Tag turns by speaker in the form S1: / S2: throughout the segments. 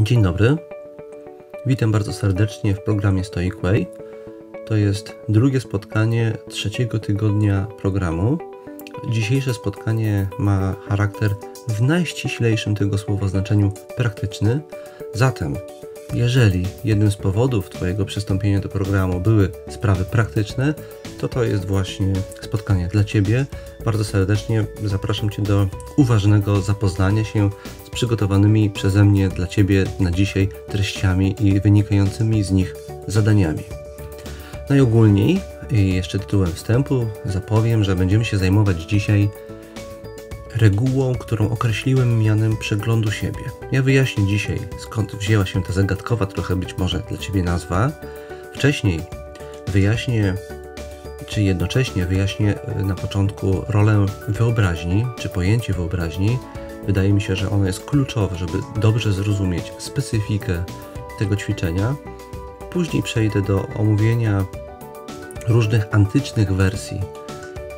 S1: Dzień dobry. Witam bardzo serdecznie w programie Stoic Way. To jest drugie spotkanie trzeciego tygodnia programu. Dzisiejsze spotkanie ma charakter w najściślejszym tego słowa znaczeniu praktyczny. Zatem, jeżeli jednym z powodów Twojego przystąpienia do programu były sprawy praktyczne, to to jest właśnie spotkanie dla Ciebie. Bardzo serdecznie zapraszam Cię do uważnego zapoznania się przygotowanymi przeze mnie dla Ciebie na dzisiaj treściami i wynikającymi z nich zadaniami. Najogólniej, no jeszcze tytułem wstępu, zapowiem, że będziemy się zajmować dzisiaj regułą, którą określiłem mianem przeglądu siebie. Ja wyjaśnię dzisiaj, skąd wzięła się ta zagadkowa trochę być może dla Ciebie nazwa. Wcześniej wyjaśnię, czy jednocześnie wyjaśnię y, na początku rolę wyobraźni, czy pojęcie wyobraźni, Wydaje mi się, że ono jest kluczowe, żeby dobrze zrozumieć specyfikę tego ćwiczenia. Później przejdę do omówienia różnych antycznych wersji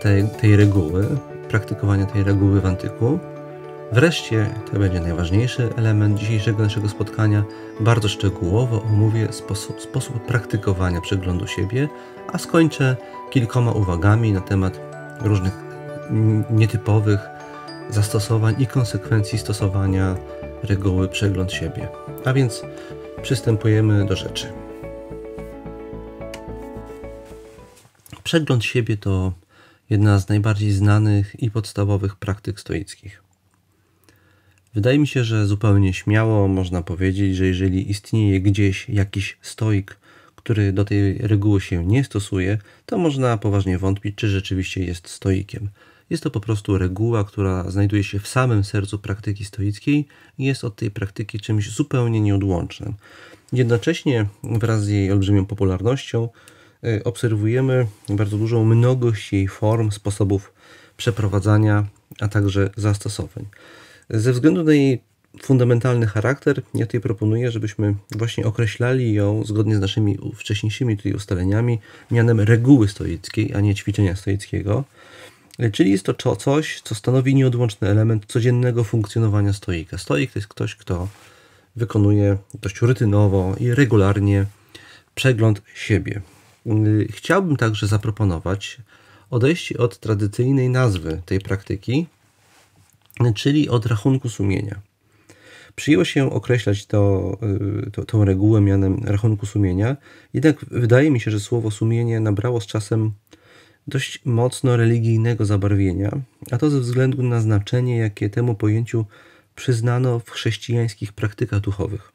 S1: tej, tej reguły, praktykowania tej reguły w antyku. Wreszcie, to będzie najważniejszy element dzisiejszego naszego spotkania, bardzo szczegółowo omówię sposób, sposób praktykowania przeglądu siebie, a skończę kilkoma uwagami na temat różnych nietypowych zastosowań i konsekwencji stosowania reguły przegląd siebie. A więc przystępujemy do rzeczy. Przegląd siebie to jedna z najbardziej znanych i podstawowych praktyk stoickich. Wydaje mi się, że zupełnie śmiało można powiedzieć, że jeżeli istnieje gdzieś jakiś stoik, który do tej reguły się nie stosuje, to można poważnie wątpić, czy rzeczywiście jest stoikiem. Jest to po prostu reguła, która znajduje się w samym sercu praktyki stoickiej i jest od tej praktyki czymś zupełnie nieodłącznym. Jednocześnie wraz z jej olbrzymią popularnością y, obserwujemy bardzo dużą mnogość jej form, sposobów przeprowadzania, a także zastosowań. Ze względu na jej fundamentalny charakter, ja tutaj proponuję, żebyśmy właśnie określali ją zgodnie z naszymi wcześniejszymi tutaj ustaleniami, mianem reguły stoickiej, a nie ćwiczenia stoickiego. Czyli jest to coś, co stanowi nieodłączny element codziennego funkcjonowania stoika. Stoik to jest ktoś, kto wykonuje dość rutynowo i regularnie przegląd siebie. Y, chciałbym także zaproponować odejście od tradycyjnej nazwy tej praktyki, czyli od rachunku sumienia. Przyjęło się określać to, y, to, tą regułę mianem rachunku sumienia, jednak wydaje mi się, że słowo sumienie nabrało z czasem dość mocno religijnego zabarwienia, a to ze względu na znaczenie, jakie temu pojęciu przyznano w chrześcijańskich praktykach duchowych.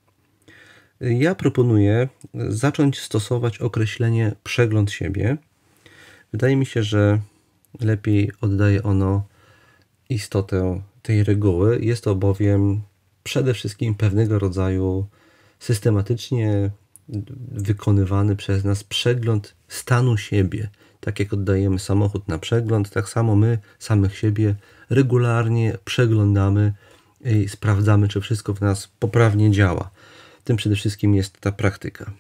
S1: Ja proponuję zacząć stosować określenie przegląd siebie. Wydaje mi się, że lepiej oddaje ono istotę tej reguły. Jest to bowiem przede wszystkim pewnego rodzaju systematycznie wykonywany przez nas przegląd stanu siebie, tak jak oddajemy samochód na przegląd, tak samo my samych siebie regularnie przeglądamy i sprawdzamy, czy wszystko w nas poprawnie działa. Tym przede wszystkim jest ta praktyka.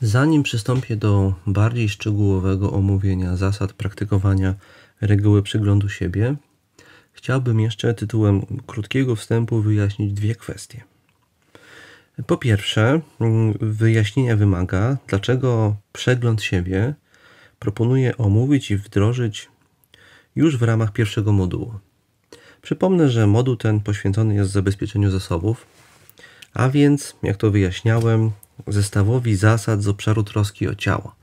S1: Zanim przystąpię do bardziej szczegółowego omówienia zasad praktykowania reguły przeglądu siebie, chciałbym jeszcze tytułem krótkiego wstępu wyjaśnić dwie kwestie. Po pierwsze, mm, wyjaśnienia wymaga, dlaczego przegląd siebie proponuję omówić i wdrożyć już w ramach pierwszego modułu. Przypomnę, że moduł ten poświęcony jest zabezpieczeniu zasobów, a więc, jak to wyjaśniałem, zestawowi zasad z obszaru troski o ciało.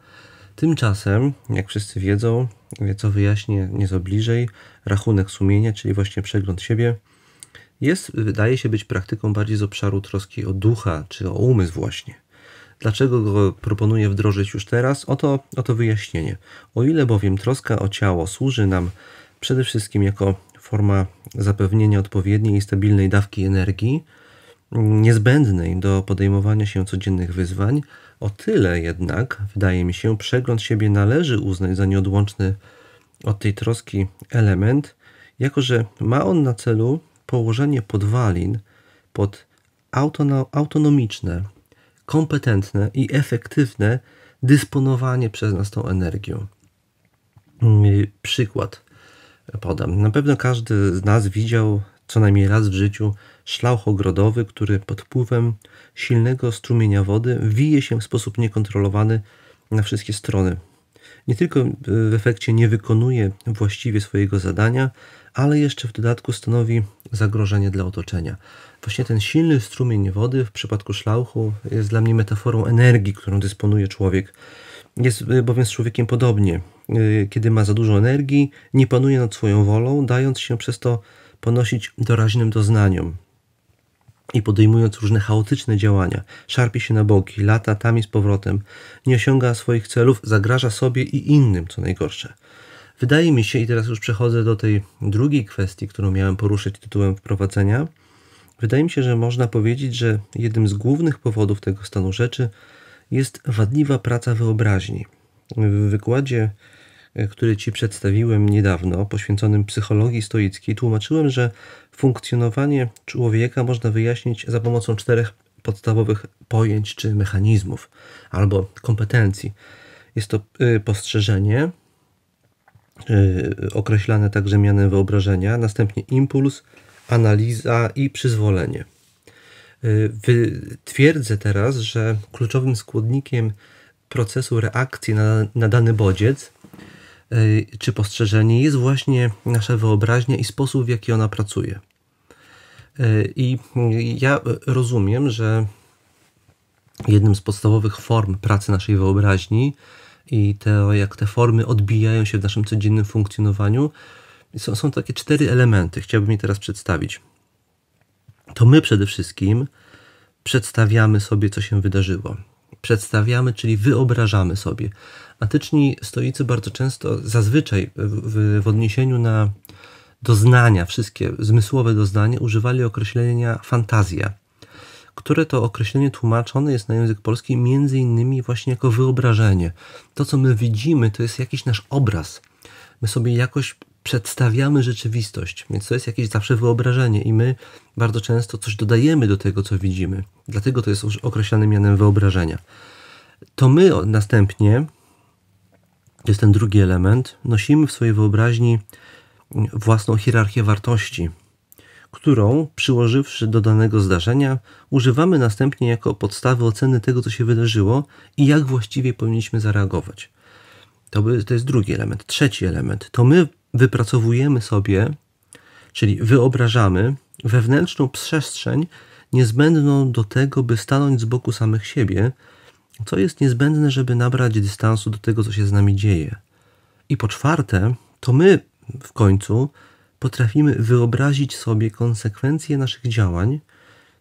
S1: Tymczasem, jak wszyscy wiedzą, co wyjaśnię nieco bliżej, rachunek sumienia, czyli właśnie przegląd siebie, jest, wydaje się być praktyką bardziej z obszaru troski o ducha czy o umysł właśnie. Dlaczego go proponuję wdrożyć już teraz? Oto, oto wyjaśnienie. O ile bowiem troska o ciało służy nam przede wszystkim jako forma zapewnienia odpowiedniej i stabilnej dawki energii, niezbędnej do podejmowania się codziennych wyzwań, o tyle jednak, wydaje mi się, przegląd siebie należy uznać za nieodłączny od tej troski element, jako że ma on na celu położenie podwalin pod autonomiczne, kompetentne i efektywne dysponowanie przez nas tą energią. Mm, przykład podam. Na pewno każdy z nas widział co najmniej raz w życiu szlauch ogrodowy, który pod wpływem silnego strumienia wody wije się w sposób niekontrolowany na wszystkie strony nie tylko e, w efekcie nie wykonuje właściwie swojego zadania, ale jeszcze w dodatku stanowi zagrożenie dla otoczenia. Właśnie ten silny strumień wody w przypadku szlauchu jest dla mnie metaforą energii, którą dysponuje człowiek. Jest e, bowiem z człowiekiem podobnie. E, kiedy ma za dużo energii, nie panuje nad swoją wolą, dając się przez to ponosić doraźnym doznaniom i podejmując różne chaotyczne działania, szarpie się na boki, lata tam i z powrotem, nie osiąga swoich celów, zagraża sobie i innym, co najgorsze. Wydaje mi się, i teraz już przechodzę do tej drugiej kwestii, którą miałem poruszyć tytułem wprowadzenia. Wydaje mi się, że można powiedzieć, że jednym z głównych powodów tego stanu rzeczy jest wadliwa praca wyobraźni. W wykładzie E, który Ci przedstawiłem niedawno, poświęconym psychologii stoickiej, tłumaczyłem, że funkcjonowanie człowieka można wyjaśnić za pomocą czterech podstawowych pojęć czy mechanizmów albo kompetencji. Jest to e, postrzeżenie, e, określane także mianem wyobrażenia, następnie impuls, analiza i przyzwolenie. Twierdzę teraz, że kluczowym składnikiem procesu reakcji na, na dany bodziec Y, czy postrzeżenie jest właśnie nasza wyobraźnia i sposób, w jaki ona pracuje. Y, I ja rozumiem, że jednym z podstawowych form pracy naszej wyobraźni i to, jak te formy odbijają się w naszym codziennym funkcjonowaniu, są, są takie cztery elementy. Chciałbym je teraz przedstawić. To my przede wszystkim przedstawiamy sobie, co się wydarzyło przedstawiamy, czyli wyobrażamy sobie. Antyczni stoicy bardzo często, zazwyczaj w, w odniesieniu na doznania, wszystkie zmysłowe doznania, używali określenia fantazja, które to określenie tłumaczone jest na język polski między innymi właśnie jako wyobrażenie. To, co my widzimy, to jest jakiś nasz obraz. My sobie jakoś przedstawiamy rzeczywistość, więc to jest jakieś zawsze wyobrażenie i my bardzo często coś dodajemy do tego, co widzimy. Dlatego to jest już określane mianem wyobrażenia. To my następnie, to jest ten drugi element, nosimy w swojej wyobraźni własną hierarchię wartości, którą przyłożywszy do danego zdarzenia, używamy następnie jako podstawy oceny tego, co się wydarzyło i jak właściwie powinniśmy zareagować. To, by, to jest drugi element. Trzeci element to my wypracowujemy sobie, czyli wyobrażamy, wewnętrzną przestrzeń niezbędną do tego, by stanąć z boku samych siebie, co jest niezbędne, żeby nabrać dystansu do tego, co się z nami dzieje. I po czwarte, to my w końcu potrafimy wyobrazić sobie konsekwencje naszych działań,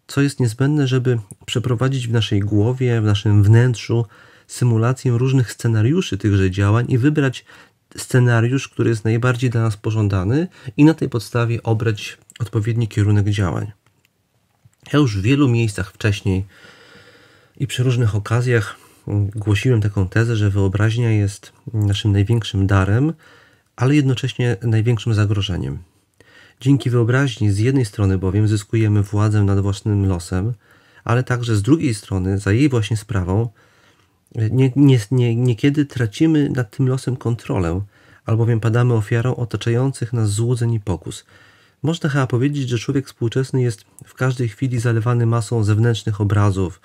S1: co jest niezbędne, żeby przeprowadzić w naszej głowie, w naszym wnętrzu symulację różnych scenariuszy tychże działań i wybrać scenariusz, który jest najbardziej dla nas pożądany i na tej podstawie obrać odpowiedni kierunek działań. Ja już w wielu miejscach wcześniej i przy różnych okazjach mm, głosiłem taką tezę, że wyobraźnia jest naszym największym darem, ale jednocześnie największym zagrożeniem. Dzięki wyobraźni z jednej strony bowiem zyskujemy władzę nad własnym losem, ale także z drugiej strony za jej właśnie sprawą nie, nie, nie, niekiedy tracimy nad tym losem kontrolę, albowiem padamy ofiarą otaczających nas złudzeń i pokus. Można chyba powiedzieć, że człowiek współczesny jest w każdej chwili zalewany masą zewnętrznych obrazów,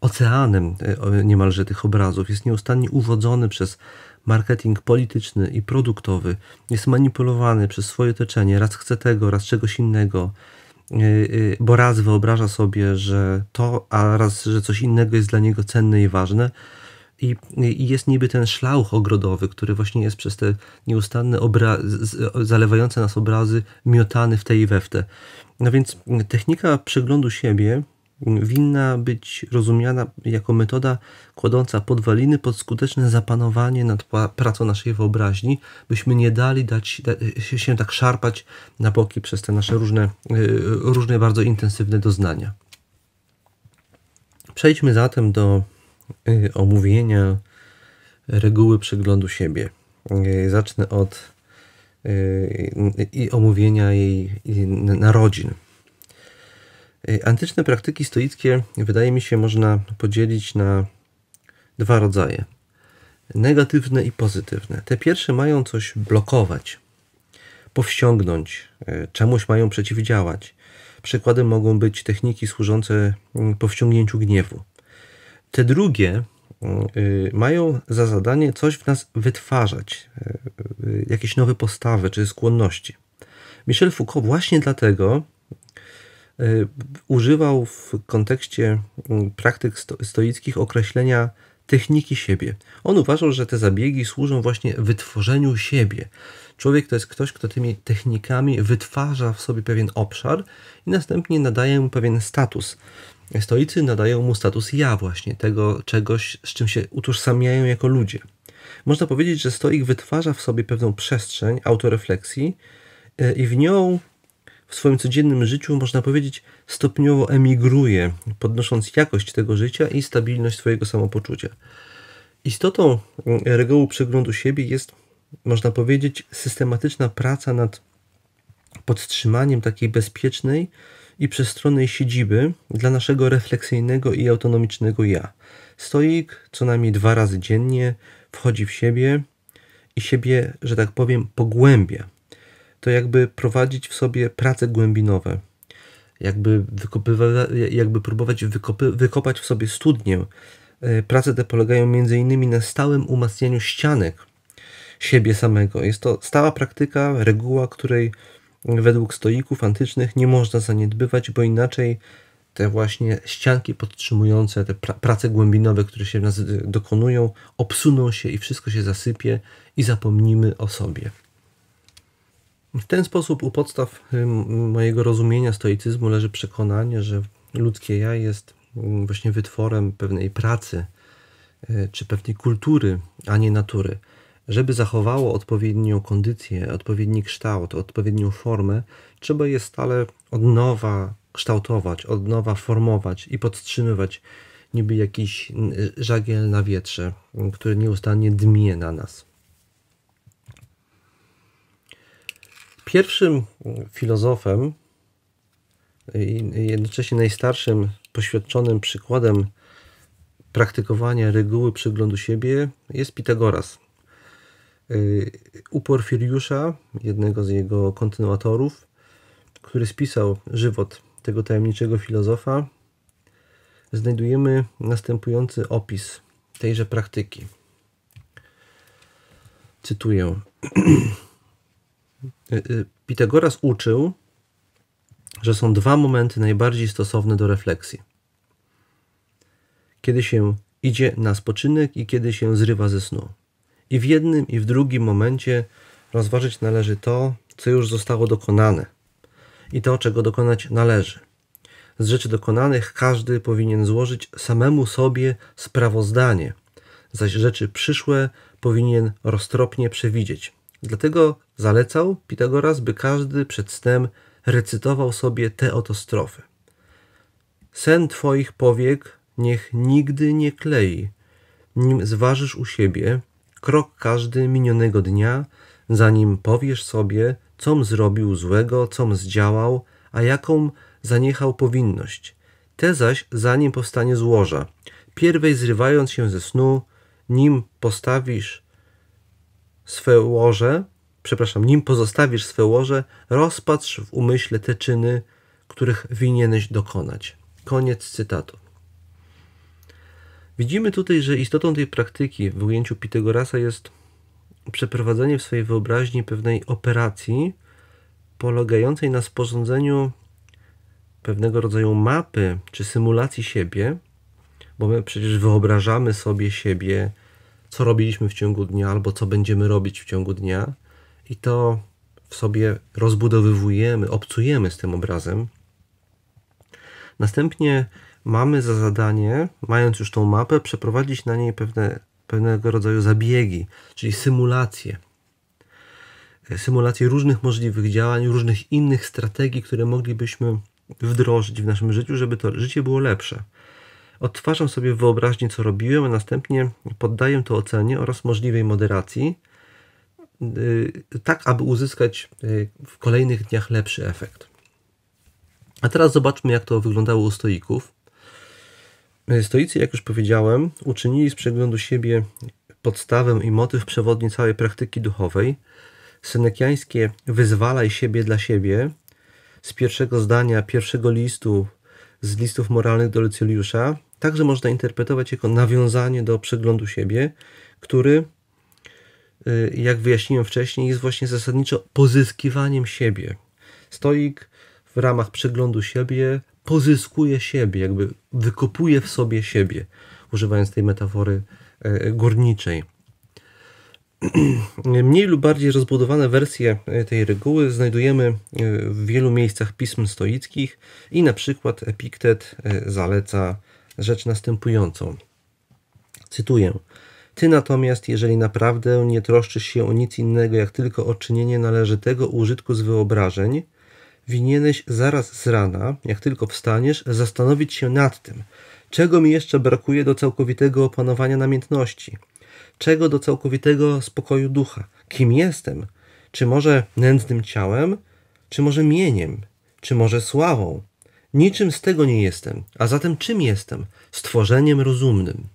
S1: oceanem e, niemalże tych obrazów, jest nieustannie uwodzony przez marketing polityczny i produktowy, jest manipulowany przez swoje otoczenie, raz chce tego, raz czegoś innego, e, e, bo raz wyobraża sobie, że to, a raz, że coś innego jest dla niego cenne i ważne, i, I, jest niby ten szlauch ogrodowy, który właśnie jest przez te nieustanne zalewające nas obrazy miotany w tej i No więc technika przeglądu siebie winna być rozumiana jako metoda kładąca podwaliny pod skuteczne zapanowanie nad pracą naszej wyobraźni, byśmy nie dali dać, da, się tak szarpać na boki przez te nasze różne, y, różne bardzo intensywne doznania. Przejdźmy zatem do Y, omówienia reguły przeglądu siebie. Y, zacznę od y, i omówienia jej narodzin. Antyczne praktyki stoickie, wydaje mi się, można podzielić na dwa rodzaje: negatywne i pozytywne. Te pierwsze mają coś blokować, powściągnąć, czemuś mają przeciwdziałać. Przykładem mogą być techniki służące mm, powściągnięciu gniewu. Te drugie mm, y, mają za zadanie coś w nas wytwarzać, y, y, jakieś nowe postawy czy skłonności. Michel Foucault właśnie dlatego używał w kontekście mm, praktyk stoickich określenia techniki siebie. On uważał, że te zabiegi służą właśnie wytworzeniu siebie. Człowiek to jest ktoś, kto tymi technikami wytwarza w sobie pewien obszar i następnie nadaje mu pewien status. Stoicy nadają mu status ja właśnie, tego czegoś, z czym się utożsamiają jako ludzie. Można powiedzieć, że stoik wytwarza w sobie pewną przestrzeń autorefleksji e, i w nią w swoim codziennym życiu, można powiedzieć, stopniowo emigruje, podnosząc jakość tego życia i stabilność swojego samopoczucia. Istotą e, reguły przeglądu siebie jest, można powiedzieć, systematyczna praca nad podtrzymaniem takiej bezpiecznej, i przestronnej siedziby dla naszego refleksyjnego i autonomicznego ja. Stoik co najmniej dwa razy dziennie wchodzi w siebie i siebie, że tak powiem, pogłębia. To jakby prowadzić w sobie prace głębinowe, jakby, jakby próbować wykopy, wykopać w sobie studnię. E, prace te polegają m.in. na stałym umacnianiu ścianek siebie samego. Jest to stała praktyka, reguła, której według stoików antycznych nie można zaniedbywać, bo inaczej te właśnie ścianki podtrzymujące, te pra prace głębinowe, które się w nas dokonują, obsuną się i wszystko się zasypie i zapomnimy o sobie. W ten sposób u podstaw mojego rozumienia stoicyzmu leży przekonanie, że ludzkie ja jest właśnie wytworem pewnej pracy y, czy pewnej kultury, a nie natury. Żeby zachowało odpowiednią kondycję, odpowiedni kształt, odpowiednią formę, trzeba je stale od nowa kształtować, od nowa formować i podtrzymywać niby jakiś żagiel na wietrze, który nieustannie dmie na nas. Pierwszym mm, filozofem y, i jednocześnie najstarszym poświadczonym przykładem praktykowania reguły przyglądu siebie jest Pitagoras. Y, u Porfiriusza, jednego z jego kontynuatorów, który spisał żywot tego tajemniczego filozofa, znajdujemy następujący opis tejże praktyki. Cytuję. Y, y, Pitagoras uczył, że są dwa momenty najbardziej stosowne do refleksji. Kiedy się idzie na spoczynek i kiedy się zrywa ze snu. I w jednym i w drugim momencie rozważyć należy to, co już zostało dokonane i to, czego dokonać należy. Z rzeczy dokonanych każdy powinien złożyć samemu sobie sprawozdanie, zaś rzeczy przyszłe powinien roztropnie przewidzieć. Dlatego zalecał Pitagoras, by każdy przed snem recytował sobie te oto strofy. Sen twoich powiek niech nigdy nie klei, nim zważysz u siebie, krok każdy minionego dnia, zanim powiesz sobie, com zrobił złego, com zdziałał, a jaką zaniechał powinność. Te zaś zanim powstanie złoża, pierwej zrywając się ze snu, nim postawisz swe łoże, przepraszam, nim pozostawisz swe łoże, rozpatrz w umyśle te czyny, których winieneś dokonać. Koniec cytatu. Widzimy tutaj, że istotą tej praktyki w ujęciu Pitagorasa jest przeprowadzenie w swojej wyobraźni pewnej operacji polegającej na sporządzeniu pewnego rodzaju mapy czy symulacji siebie, bo my przecież wyobrażamy sobie siebie, co robiliśmy w ciągu dnia albo co będziemy robić w ciągu dnia i to w sobie rozbudowywujemy, obcujemy z tym obrazem. Następnie mamy za zadanie, mając już tą mapę, przeprowadzić na niej pewne, pewnego rodzaju zabiegi, czyli symulacje. E, symulacje różnych możliwych działań, różnych innych strategii, które moglibyśmy wdrożyć w naszym życiu, żeby to życie było lepsze. Odtwarzam sobie wyobraźnię, co robiłem, a następnie poddaję to ocenie oraz możliwej moderacji, y, tak aby uzyskać y, w kolejnych dniach lepszy efekt. A teraz zobaczmy, jak to wyglądało u stoików. E, stoicy, jak już powiedziałem, uczynili z przeglądu siebie podstawę i motyw przewodni całej praktyki duchowej. Senekiańskie wyzwalaj siebie dla siebie z pierwszego zdania pierwszego listu z listów moralnych do Lucyliusza także można interpretować jako nawiązanie do przeglądu siebie, który, e, jak wyjaśniłem wcześniej, jest właśnie zasadniczo pozyskiwaniem siebie. Stoik w ramach przeglądu siebie pozyskuje siebie, jakby wykopuje w sobie siebie, używając tej metafory e, górniczej. Mniej lub bardziej rozbudowane wersje e, tej reguły znajdujemy e, w wielu miejscach pism stoickich i na przykład Epiktet zaleca rzecz następującą. Cytuję. Ty natomiast, jeżeli naprawdę nie troszczysz się o nic innego, jak tylko o czynienie należytego użytku z wyobrażeń, winieneś zaraz z rana, jak tylko wstaniesz, zastanowić się nad tym, czego mi jeszcze brakuje do całkowitego opanowania namiętności, czego do całkowitego spokoju ducha, kim jestem, czy może nędznym ciałem, czy może mieniem, czy może sławą. Niczym z tego nie jestem, a zatem czym jestem? Stworzeniem rozumnym.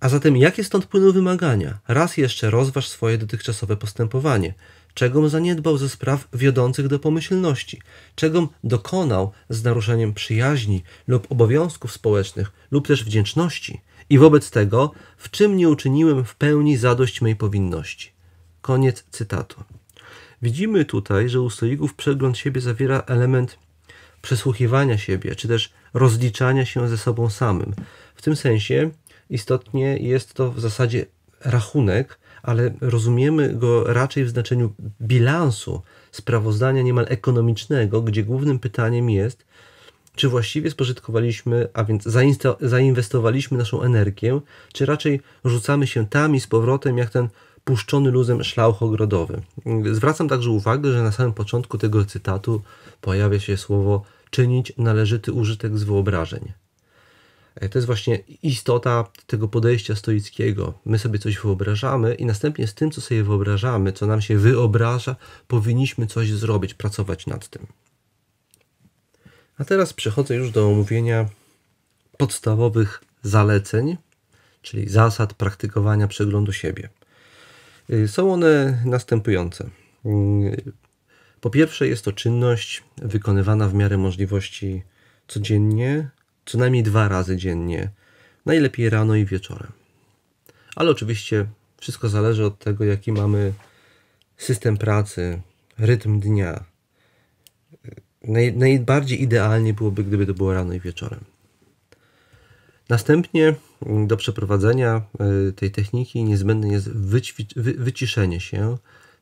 S1: A zatem jakie stąd płyną wymagania? Raz jeszcze rozważ swoje dotychczasowe postępowanie czegom zaniedbał ze spraw wiodących do pomyślności, czegom dokonał z naruszeniem przyjaźni lub obowiązków społecznych lub też wdzięczności i wobec tego, w czym nie uczyniłem w pełni zadość mej powinności. Koniec cytatu. Widzimy tutaj, że u stoików przegląd siebie zawiera element przesłuchiwania siebie, czy też rozliczania się ze sobą samym. W tym sensie istotnie jest to w zasadzie rachunek, ale rozumiemy go raczej w znaczeniu bilansu, sprawozdania niemal ekonomicznego, gdzie głównym pytaniem jest, czy właściwie spożytkowaliśmy, a więc zainwestowaliśmy naszą energię, czy raczej rzucamy się tam i z powrotem, jak ten puszczony luzem szlauch ogrodowy. Zwracam także uwagę, że na samym początku tego cytatu pojawia się słowo czynić należyty użytek z wyobrażeń. E, to jest właśnie istota tego podejścia stoickiego. My sobie coś wyobrażamy i następnie z tym, co sobie wyobrażamy, co nam się wyobraża, powinniśmy coś zrobić, pracować nad tym. A teraz przechodzę już do omówienia podstawowych zaleceń, czyli zasad praktykowania przeglądu siebie. E, są one następujące. Mm, po pierwsze, jest to czynność wykonywana w miarę możliwości codziennie, co najmniej dwa razy dziennie, najlepiej rano i wieczorem. Ale oczywiście wszystko zależy od tego, jaki mamy system pracy, rytm dnia. Naj, najbardziej idealnie byłoby, gdyby to było rano i wieczorem. Następnie mm, do przeprowadzenia y, tej techniki niezbędne jest wyciszenie się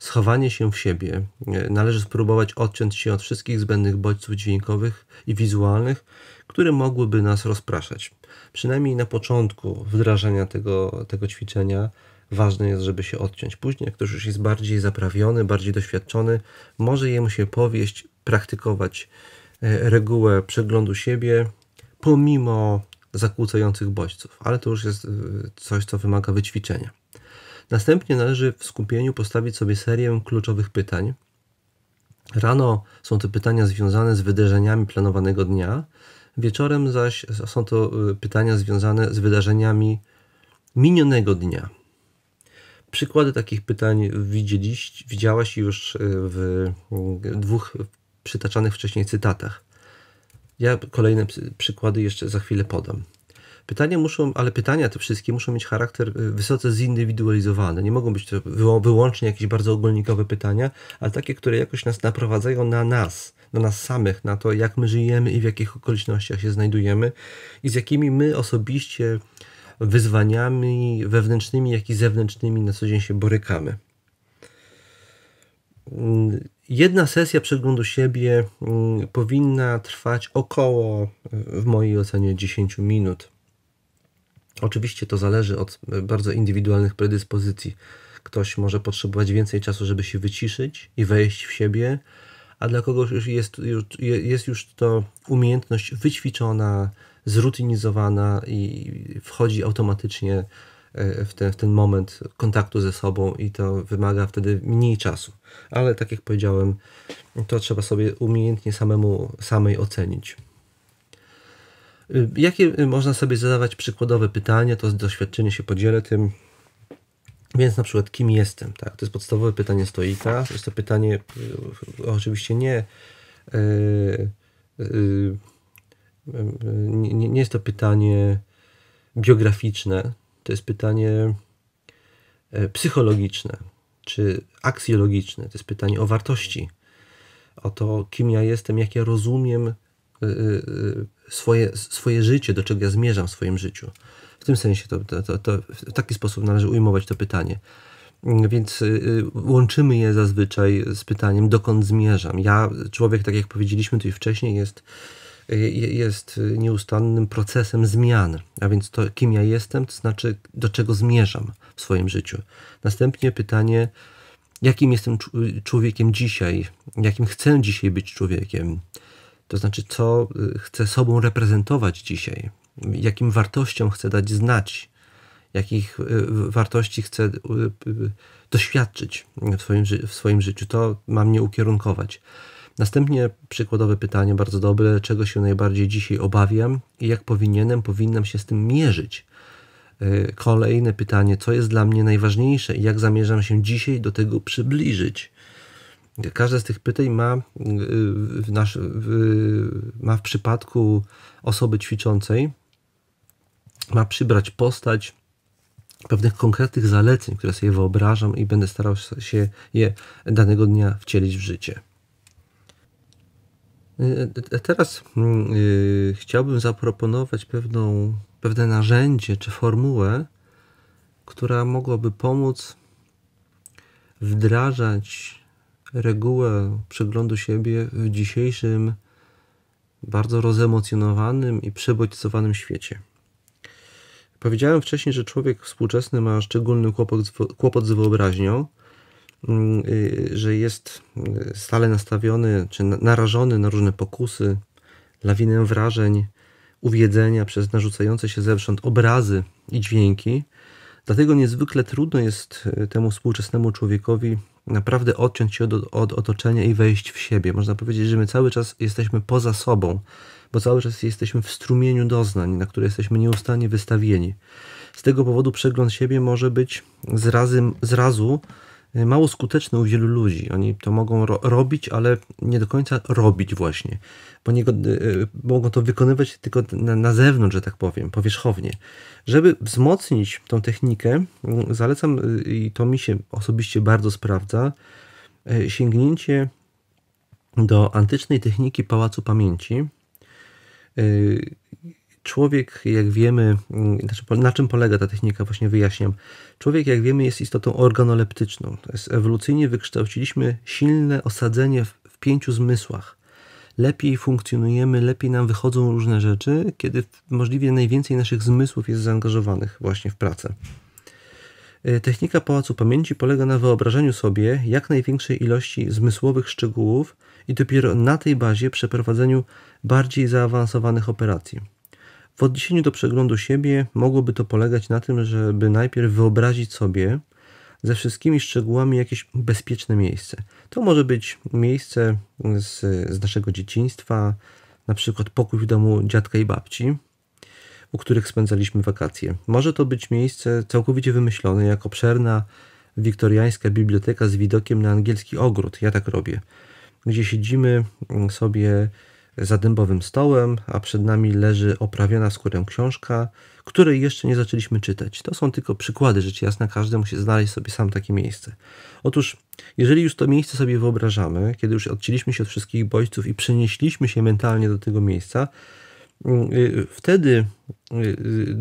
S1: schowanie się w siebie. E, należy spróbować odciąć się od wszystkich zbędnych bodźców dźwiękowych i wizualnych, które mogłyby nas rozpraszać. Przynajmniej na początku wdrażania tego, tego ćwiczenia ważne jest, żeby się odciąć. Później, jak ktoś już jest bardziej zaprawiony, bardziej doświadczony, może jemu się powieść, praktykować e, regułę przeglądu siebie pomimo zakłócających bodźców, ale to już jest e, coś, co wymaga wyćwiczenia. Następnie należy w skupieniu postawić sobie serię kluczowych pytań. Rano są to pytania związane z wydarzeniami planowanego dnia, wieczorem zaś są to y, pytania związane z wydarzeniami minionego dnia. Przykłady takich pytań widzieliś, widziałaś już y, w y, dwóch przytaczanych wcześniej cytatach. Ja kolejne przykłady jeszcze za chwilę podam. Pytania muszą, ale pytania te wszystkie muszą mieć charakter y, wysoce zindywidualizowany. Nie mogą być to wyłącznie jakieś bardzo ogólnikowe pytania, ale takie, które jakoś nas naprowadzają na nas, na nas samych, na to, jak my żyjemy i w jakich okolicznościach się znajdujemy i z jakimi my osobiście wyzwaniami wewnętrznymi, jak i zewnętrznymi na co dzień się borykamy. Mm, jedna sesja przeglądu siebie mm, powinna trwać około, y, w mojej ocenie, 10 minut. Oczywiście to zależy od e, bardzo indywidualnych predyspozycji. Ktoś może potrzebować więcej czasu, żeby się wyciszyć i wejść w siebie, a dla kogoś już jest, już, jest już to umiejętność wyćwiczona, zrutynizowana i wchodzi automatycznie e, w ten, w ten moment kontaktu ze sobą i to wymaga wtedy mniej czasu. Ale tak jak powiedziałem, to trzeba sobie umiejętnie samemu samej ocenić. Jakie można sobie zadawać przykładowe pytania, to z doświadczenia się podzielę tym. Więc na przykład kim jestem? Tak? To jest podstawowe pytanie stoika. To jest to pytanie y, y, oczywiście nie, y, nie, nie jest to pytanie biograficzne, to jest pytanie e, psychologiczne czy aksjologiczne. To jest pytanie o wartości, o to, kim ja jestem, jak ja rozumiem Y, y, y, swoje, swoje życie, do czego ja zmierzam w swoim życiu. W tym sensie to, to, to, to w taki sposób należy ujmować to pytanie. Mm, więc łączymy je zazwyczaj z pytaniem, dokąd zmierzam. Ja, człowiek, tak jak powiedzieliśmy tu i wcześniej, jest, jest nieustannym procesem zmian. A więc to, kim ja jestem, to znaczy, do czego zmierzam w swoim życiu. Następnie pytanie, jakim jestem człowiekiem dzisiaj, jakim chcę dzisiaj być człowiekiem to znaczy, co y, chcę sobą reprezentować dzisiaj, jakim wartościom chcę dać znać, jakich y, wartości chce y, doświadczyć w swoim, w swoim życiu. To ma mnie ukierunkować. Następnie przykładowe pytanie, bardzo dobre, czego się najbardziej dzisiaj obawiam i jak powinienem, powinnam się z tym mierzyć. Kolejne pytanie, co jest dla mnie najważniejsze i jak zamierzam się dzisiaj do tego przybliżyć. Każde z tych pytań ma y, w, nasz, ma w przypadku osoby ćwiczącej ma przybrać postać pewnych konkretnych zaleceń, które sobie wyobrażam i będę starał się je danego dnia wcielić w życie. Y, teraz yy, chciałbym zaproponować pewną, pewne narzędzie czy formułę, która mogłaby pomóc wdrażać regułę przeglądu siebie w dzisiejszym bardzo rozemocjonowanym i przebodźcowanym świecie. Powiedziałem wcześniej, że człowiek współczesny ma szczególny kłopot, z wyobraźnią, y, że jest y, stale nastawiony czy narażony na różne pokusy, lawinę wrażeń, uwiedzenia przez narzucające się zewsząd obrazy i dźwięki – Dlatego niezwykle trudno jest e, temu współczesnemu człowiekowi naprawdę odciąć się od, od, otoczenia i wejść w siebie. Można powiedzieć, że my cały czas jesteśmy poza sobą, bo cały czas jesteśmy w strumieniu doznań, na które jesteśmy nieustannie wystawieni. Z tego powodu przegląd siebie może być zrazem, zrazu Y, mało skuteczne u wielu ludzi. Oni to mogą ro robić, ale nie do końca robić właśnie, bo nie, y, y, mogą to wykonywać tylko na, na zewnątrz, że tak powiem, powierzchownie. Żeby wzmocnić tą technikę, mm, zalecam, i to mi się osobiście bardzo sprawdza, sięgnięcie do antycznej techniki Pałacu Pamięci, Człowiek, jak wiemy, mm, znaczy na czym polega ta technika, właśnie wyjaśniam. Człowiek, jak wiemy, jest istotą organoleptyczną. To jest ewolucyjnie wykształciliśmy silne osadzenie w pięciu zmysłach. Lepiej funkcjonujemy, lepiej nam wychodzą różne rzeczy, kiedy możliwie najwięcej naszych zmysłów jest zaangażowanych właśnie w pracę. E, technika Pałacu Pamięci polega na wyobrażeniu sobie jak największej ilości zmysłowych szczegółów i dopiero na tej bazie przeprowadzeniu bardziej zaawansowanych operacji. W odniesieniu do przeglądu siebie mogłoby to polegać na tym, żeby najpierw wyobrazić sobie ze wszystkimi szczegółami jakieś bezpieczne miejsce. To może być miejsce z, z naszego dzieciństwa, na przykład pokój w domu dziadka i babci, u których spędzaliśmy wakacje. Może to być miejsce całkowicie wymyślone, jak obszerna wiktoriańska biblioteka z widokiem na angielski ogród. Ja tak robię. Gdzie siedzimy mm, sobie za dębowym stołem, a przed nami leży oprawiona skórę książka, której jeszcze nie zaczęliśmy czytać. To są tylko przykłady, rzecz jasna, każdy musi znaleźć sobie sam takie miejsce. Otóż, jeżeli już to miejsce sobie wyobrażamy, kiedy już odcięliśmy się od wszystkich bodźców i przenieśliśmy się mentalnie do tego miejsca, mm, y, wtedy y, y,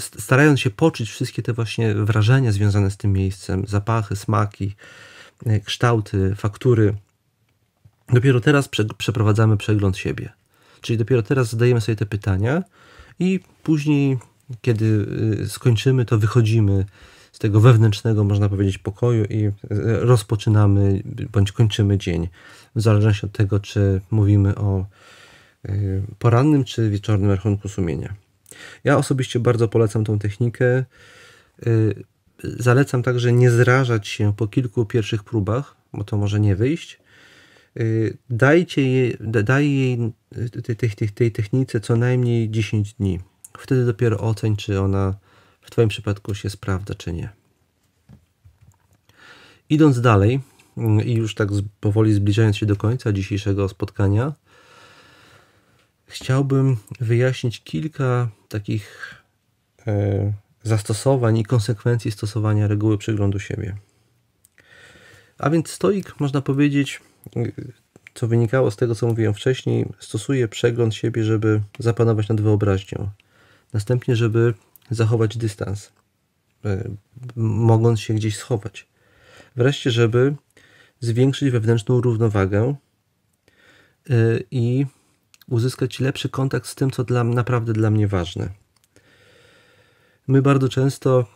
S1: starając się poczuć wszystkie te właśnie wrażenia związane z tym miejscem, zapachy, smaki, kształty, faktury, Dopiero teraz prze przeprowadzamy przegląd siebie. Czyli dopiero teraz zadajemy sobie te pytania i później, kiedy y, skończymy, to wychodzimy z tego wewnętrznego, można powiedzieć, pokoju i y, rozpoczynamy bądź kończymy dzień. W zależności od tego, czy mówimy o y, porannym czy wieczornym rachunku sumienia. Ja osobiście bardzo polecam tą technikę. Zalecam także nie zrażać się po kilku pierwszych próbach, bo to może nie wyjść. Y, dajcie jej, daj jej y, tej, tej, tej, tej technice co najmniej 10 dni. Wtedy dopiero oceń, czy ona w Twoim przypadku się sprawdza, czy nie. Idąc dalej mm, i już tak powoli zbliżając się do końca dzisiejszego spotkania, chciałbym wyjaśnić kilka takich e, zastosowań i konsekwencji stosowania reguły przyglądu siebie. A więc stoik, można powiedzieć, co wynikało z tego, co mówiłem wcześniej, stosuje przegląd siebie, żeby zapanować nad wyobraźnią. Następnie, żeby zachować dystans, e, mogąc się gdzieś schować. Wreszcie, żeby zwiększyć wewnętrzną równowagę e, i uzyskać lepszy kontakt z tym, co dla, naprawdę dla mnie ważne. My bardzo często,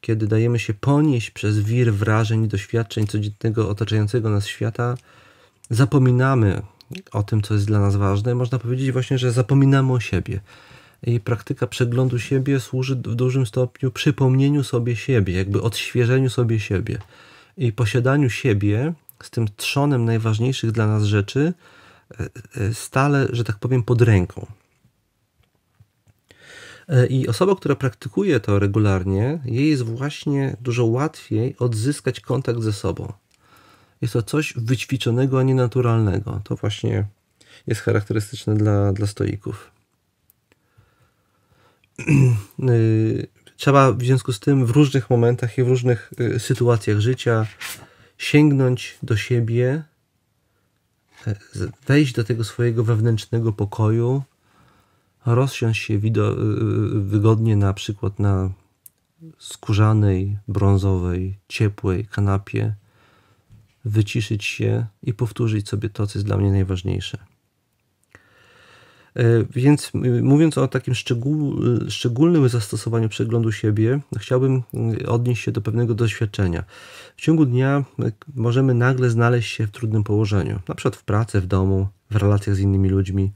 S1: kiedy dajemy się ponieść przez wir wrażeń i doświadczeń codziennego otaczającego nas świata, zapominamy o tym, co jest dla nas ważne. Można powiedzieć właśnie, że zapominamy o siebie. I praktyka przeglądu siebie służy w dużym stopniu przypomnieniu sobie siebie, jakby odświeżeniu sobie siebie i posiadaniu siebie z tym trzonem najważniejszych dla nas rzeczy e, e, stale, że tak powiem, pod ręką. E, I osoba, która praktykuje to regularnie, jej jest właśnie dużo łatwiej odzyskać kontakt ze sobą. Jest to coś wyćwiczonego, a nie naturalnego. To właśnie jest charakterystyczne dla, dla stoików. Y, trzeba w związku z tym w różnych momentach i w różnych y, sytuacjach życia sięgnąć do siebie, e, wejść do tego swojego wewnętrznego pokoju, rozsiąść się y, wygodnie na przykład na skórzanej, brązowej, ciepłej kanapie wyciszyć się i powtórzyć sobie to, co jest dla mnie najważniejsze. E, więc mówiąc o takim szczególnym zastosowaniu przeglądu siebie, chciałbym mm, odnieść się do pewnego doświadczenia. W ciągu dnia możemy nagle znaleźć się w trudnym położeniu, na przykład w pracy, w domu, w relacjach z innymi ludźmi.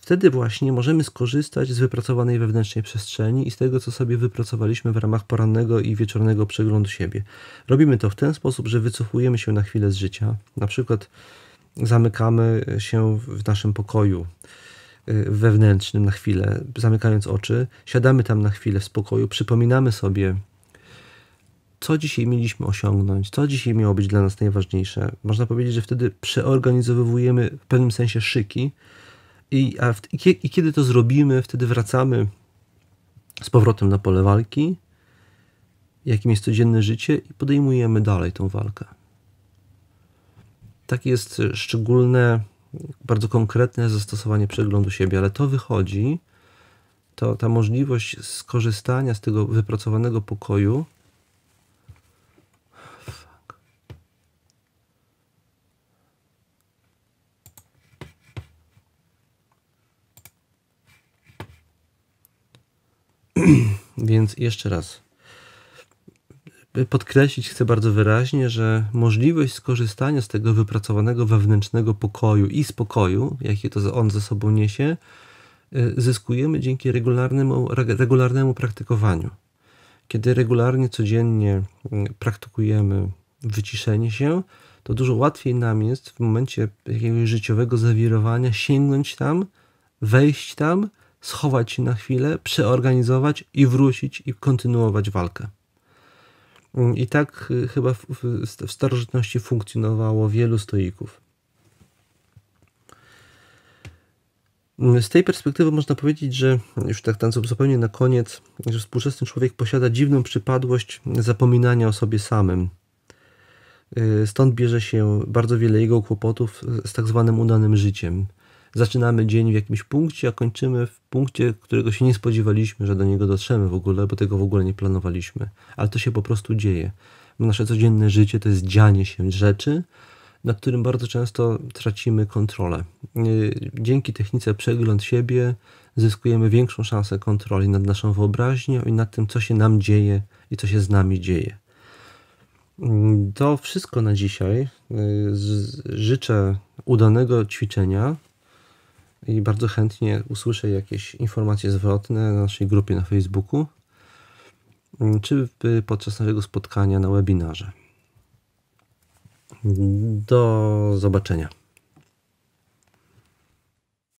S1: Wtedy właśnie możemy skorzystać z wypracowanej wewnętrznej przestrzeni i z tego, co sobie wypracowaliśmy w ramach porannego i wieczornego przeglądu siebie. Robimy to w ten sposób, że wycofujemy się na chwilę z życia, na przykład zamykamy się w naszym pokoju y, wewnętrznym na chwilę, zamykając oczy, siadamy tam na chwilę w spokoju, przypominamy sobie, co dzisiaj mieliśmy osiągnąć, co dzisiaj miało być dla nas najważniejsze. Można powiedzieć, że wtedy przeorganizowujemy w pewnym sensie szyki i, a w, i kiedy to zrobimy, wtedy wracamy z powrotem na pole walki, jakim jest codzienne życie, i podejmujemy dalej tą walkę. Tak jest szczególne, bardzo konkretne zastosowanie przeglądu siebie, ale to wychodzi, to ta możliwość skorzystania z tego wypracowanego pokoju Więc jeszcze raz. Podkreślić chcę bardzo wyraźnie, że możliwość skorzystania z tego wypracowanego wewnętrznego pokoju i spokoju, jaki to on ze sobą niesie, y, zyskujemy dzięki regularnemu, regularnemu praktykowaniu. Kiedy regularnie, codziennie mm, praktykujemy wyciszenie się, to dużo łatwiej nam jest w momencie jakiegoś życiowego zawirowania sięgnąć tam, wejść tam schować się na chwilę, przeorganizować i wrócić i kontynuować walkę. Mm, I tak y, chyba w, w starożytności funkcjonowało wielu stoików. Mm, z tej perspektywy można powiedzieć, że już tak tam zupełnie na koniec, że współczesny człowiek posiada dziwną przypadłość zapominania o sobie samym. Y, stąd bierze się bardzo wiele jego kłopotów z tak zwanym udanym życiem zaczynamy dzień w jakimś punkcie, a kończymy w punkcie, którego się nie spodziewaliśmy, że do niego dotrzemy w ogóle, bo tego w ogóle nie planowaliśmy. Ale to się po prostu dzieje. Nasze codzienne życie to jest dzianie się rzeczy, nad którym bardzo często tracimy kontrolę. Y, dzięki technice przegląd siebie zyskujemy większą szansę kontroli nad naszą wyobraźnią i nad tym, co się nam dzieje i co się z nami dzieje. Mm, to wszystko na dzisiaj. Y, życzę udanego ćwiczenia i bardzo chętnie usłyszę jakieś informacje zwrotne na naszej grupie na Facebooku mm, czy podczas naszego spotkania na webinarze. Do zobaczenia.